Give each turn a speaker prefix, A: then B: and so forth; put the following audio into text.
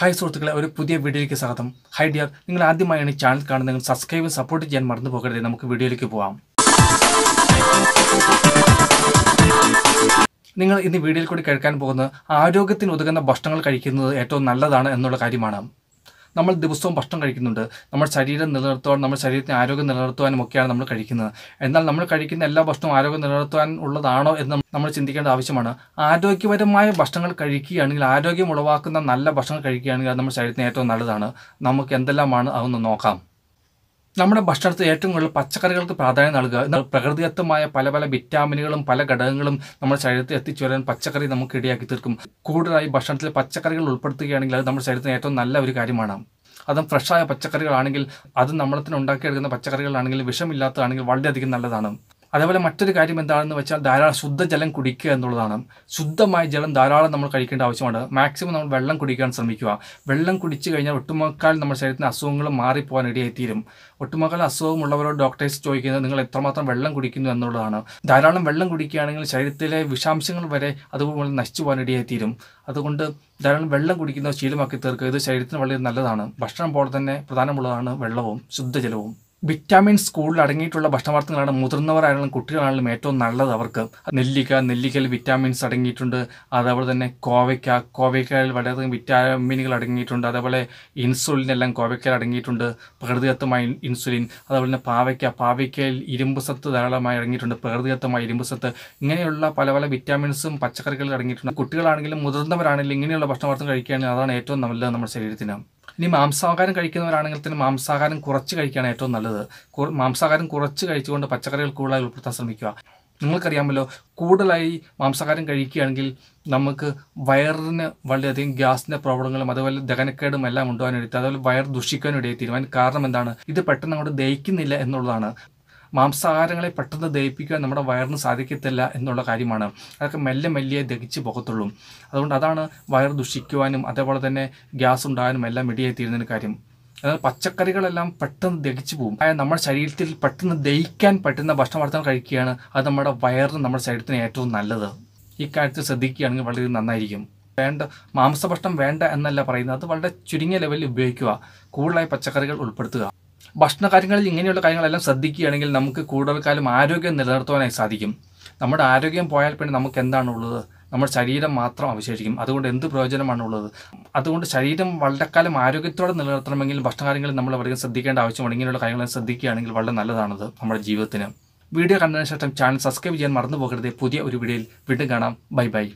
A: hi സുഹൃത്തുക്കളെ ഒരു പുതിയ വീഡിയോയിലേക്ക് സ്വാഗതം ഹൈ ഡിയർ നിങ്ങൾ ആദ്യമായാണ് ചാനൽ കാണുന്നതെങ്കിൽ സബ്സ്ക്രൈബും സപ്പോർട്ട് ചെയ്യാൻ മറന്നു പോകരുത് നമുക്ക് വീഡിയോയിലേക്ക് പോവാം നിങ്ങൾ ഇന്ന് വീഡിയോയിൽ കൂടി കേൾക്കാൻ പോകുന്നത് ആരോഗ്യത്തിന് ഉതകുന്ന ഭക്ഷണങ്ങൾ കഴിക്കുന്നത് ഏറ്റവും നല്ലതാണ് എന്നുള്ള കാര്യമാണ് നമ്മൾ ദിവസവും ഭക്ഷണം കഴിക്കുന്നുണ്ട് നമ്മുടെ ശരീരം നിലനിർത്തുവാൻ നമ്മുടെ ശരീരത്തിന് ആരോഗ്യം നിലനിർത്തുവാനും ഒക്കെയാണ് നമ്മൾ കഴിക്കുന്നത് എന്നാൽ നമ്മൾ കഴിക്കുന്ന എല്ലാ ഭക്ഷണവും ആരോഗ്യം നിലനിർത്തുവാൻ ഉള്ളതാണോ എന്ന് നമ്മൾ ചിന്തിക്കേണ്ട ആവശ്യമാണ് ആരോഗ്യപരമായ ഭക്ഷണങ്ങൾ കഴിക്കുകയാണെങ്കിൽ ആരോഗ്യം ഉളവാക്കുന്ന നല്ല ഭക്ഷണം കഴിക്കുകയാണെങ്കിൽ നമ്മുടെ ശരീരത്തിന് ഏറ്റവും നല്ലതാണ് നമുക്ക് എന്തെല്ലാമാണ് അതൊന്ന് നോക്കാം നമ്മുടെ ഭക്ഷണത്തിൽ ഏറ്റവും കൂടുതൽ പച്ചക്കറികൾക്ക് പ്രാധാന്യം നൽകുക എന്നാൽ പ്രകൃതിദത്തമായ പല പല വിറ്റാമിനുകളും പല ഘടകങ്ങളും നമ്മുടെ ശരീരത്തിൽ എത്തിച്ചു വരാൻ പച്ചക്കറി നമുക്ക് ഇടയാക്കി തീർക്കും കൂടുതലായി ഭക്ഷണത്തിൽ പച്ചക്കറികൾ ഉൾപ്പെടുത്തുകയാണെങ്കിൽ അത് നമ്മുടെ ശരീരത്തിന് ഏറ്റവും നല്ല ഒരു കാര്യമാണ് അതും ഫ്രഷായ പച്ചക്കറികളാണെങ്കിൽ അത് നമ്മളത്തിന് ഉണ്ടാക്കിയെടുക്കുന്ന പച്ചക്കറികളാണെങ്കിൽ വിഷമില്ലാത്തതാണെങ്കിൽ വളരെയധികം നല്ലതാണ് അതേപോലെ മറ്റൊരു കാര്യം എന്താണെന്ന് വെച്ചാൽ ധാരാളം ശുദ്ധജലം കുടിക്കുക എന്നുള്ളതാണ് ശുദ്ധമായ ജലം ധാരാളം നമ്മൾ കഴിക്കേണ്ട ആവശ്യമാണ് മാക്സിമം നമ്മൾ വെള്ളം കുടിക്കാൻ ശ്രമിക്കുക വെള്ളം കുടിച്ചു കഴിഞ്ഞാൽ ഒട്ടുമുക്കാൽ നമ്മുടെ ശരീരത്തിന് അസുഖങ്ങൾ മാറിപ്പോകാൻ ഇടയായിത്തീരും ഒട്ടുമുക്കാൽ അസുഖമുള്ളവരോട് ഡോക്ടേഴ്സ് ചോദിക്കുന്നത് നിങ്ങൾ എത്രമാത്രം വെള്ളം കുടിക്കുന്നു എന്നുള്ളതാണ് ധാരാളം വെള്ളം കുടിക്കുകയാണെങ്കിൽ ശരീരത്തിലെ വിഷാംശങ്ങൾ വരെ അതുപോലെ നശിച്ചു പോകാൻ ഇടയായിത്തീരും അതുകൊണ്ട് ധാരാളം വെള്ളം കുടിക്കുന്ന ശീലമാക്കി തീർക്കുക ഇത് ശരീരത്തിന് വളരെ നല്ലതാണ് ഭക്ഷണം പോലെ തന്നെ പ്രധാനമുള്ളതാണ് വെള്ളവും ശുദ്ധജലവും വിറ്റാമിൻസ് കൂടുതൽ അടങ്ങിയിട്ടുള്ള ഭക്ഷണാർത്ഥങ്ങളാണ് മുതിർന്നവരായാലും കുട്ടികളാണെങ്കിലും ഏറ്റവും നല്ലത് അവർക്ക് നെല്ലിക്ക നെല്ലിക്കയിൽ വിറ്റാമിൻസ് അടങ്ങിയിട്ടുണ്ട് അതേപോലെ തന്നെ കോവയ്ക്ക കോവയ്ക്കയിൽ വളരെയധികം വിറ്റാമിനുകൾ അടങ്ങിയിട്ടുണ്ട് അതേപോലെ ഇൻസുലിൻ എല്ലാം കോവയ്ക്കയിൽ അടങ്ങിയിട്ടുണ്ട് പ്രകൃതിദത്തമായ ഇൻസുലിൻ അതേപോലെ തന്നെ പാവയ്ക്ക പാവയ്ക്കയിൽ ഇരുമ്പ് സത്ത് ധാരാളമായി അടങ്ങിയിട്ടുണ്ട് പ്രകൃതിദത്തമായ ഇരുമ്പ് സത്ത് ഇങ്ങനെയുള്ള പല പല വിറ്റാമിൻസും പച്ചക്കറികളിൽ അടങ്ങിയിട്ടുണ്ട് കുട്ടികളാണെങ്കിലും മുതിർന്നവരാണെങ്കിലും ഇങ്ങനെയുള്ള ഭക്ഷണാർത്ഥം കഴിക്കുകയാണെങ്കിൽ അതാണ് ഏറ്റവും നല്ലത് നമ്മുടെ ശരീരത്തിന് ഇനി മാംസാഹാരം കഴിക്കുന്നവരാണെങ്കിൽ തന്നെ മാംസാഹാരം കുറച്ച് കഴിക്കുകയാണ് ഏറ്റവും നല്ലത് മാംസാഹാരം കുറച്ച് കഴിച്ചുകൊണ്ട് പച്ചക്കറികൾ കൂടുതലായി ഉൾപ്പെടുത്താൻ ശ്രമിക്കുക നിങ്ങൾക്കറിയാമല്ലോ കൂടുതലായി മാംസാഹാരം കഴിക്കുകയാണെങ്കിൽ നമുക്ക് വയറിന് വളരെയധികം ഗ്യാസിൻ്റെ പ്രോബ്ലങ്ങളും അതുപോലെ ദഹനക്കേടും എല്ലാം ഉണ്ടാകാൻ അതുപോലെ വയർ ദുഷിക്കാനും ഇടയിൽ തീരുമാനം കാരണം എന്താണ് ഇത് പെട്ടെന്ന് അങ്ങോട്ട് ദഹിക്കുന്നില്ല എന്നുള്ളതാണ് മാംസാഹാരങ്ങളെ പെട്ടെന്ന് ദഹിപ്പിക്കാൻ നമ്മുടെ വയറിന് സാധിക്കത്തില്ല എന്നുള്ള കാര്യമാണ് അതൊക്കെ മെല്ലെ മെല്ലെ ദഹിച്ച് പോകത്തുള്ളൂ അതുകൊണ്ട് അതാണ് വയർ ദുഷിക്കുവാനും അതേപോലെ തന്നെ ഗ്യാസ് ഉണ്ടാകാനും എല്ലാം ഇടിയായി തീരുന്നതിന് കാര്യം അതായത് പച്ചക്കറികളെല്ലാം പെട്ടെന്ന് ദഹിച്ചു പോകും അതായത് നമ്മുടെ ശരീരത്തിൽ പെട്ടെന്ന് ദഹിക്കാൻ പറ്റുന്ന ഭക്ഷണ കഴിക്കുകയാണ് അത് നമ്മുടെ വയറിന് നമ്മുടെ ശരീരത്തിന് ഏറ്റവും നല്ലത് ഈ കാര്യത്തിൽ ശ്രദ്ധിക്കുകയാണെങ്കിൽ വളരെ നന്നായിരിക്കും വേണ്ട മാംസഭക്ഷണം വേണ്ട എന്നല്ല പറയുന്നത് അത് വളരെ ചുരുങ്ങിയ ലെവലിൽ ഉപയോഗിക്കുക കൂടുതലായി പച്ചക്കറികൾ ഉൾപ്പെടുത്തുക ഭക്ഷണ കാര്യങ്ങളിൽ ഇങ്ങനെയുള്ള കാര്യങ്ങളെല്ലാം ശ്രദ്ധിക്കുകയാണെങ്കിൽ നമുക്ക് കൂടുതൽ കാലം ആരോഗ്യം നിലനിർത്തുവാനായി സാധിക്കും നമ്മുടെ ആരോഗ്യം പോയാൽ പിന്നെ നമുക്ക് എന്താണുള്ളത് നമ്മുടെ ശരീരം മാത്രം അവശേഷിക്കും അതുകൊണ്ട് എന്ത് പ്രയോജനമാണുള്ളത് അതുകൊണ്ട് ശരീരം വളരെക്കാലം ആരോഗ്യത്തോടെ നിലനിർത്തണമെങ്കിൽ ഭക്ഷണകാര്യങ്ങളിൽ നമ്മൾ വളരെ ശ്രദ്ധിക്കേണ്ട ആവശ്യമാണ് ഇങ്ങനെയുള്ള കാര്യങ്ങളെ ശ്രദ്ധിക്കുകയാണെങ്കിൽ വളരെ നല്ലതാണത് നമ്മുടെ ജീവിതത്തിന് വീഡിയോ കണ്ടതിന് ശേഷം ചാനൽ സബ്സ്ക്രൈബ് ചെയ്യാൻ മറന്നു പോകരുത് പുതിയ ഒരു വീഡിയോയിൽ വീണ്ടും കാണാം ബൈ ബൈ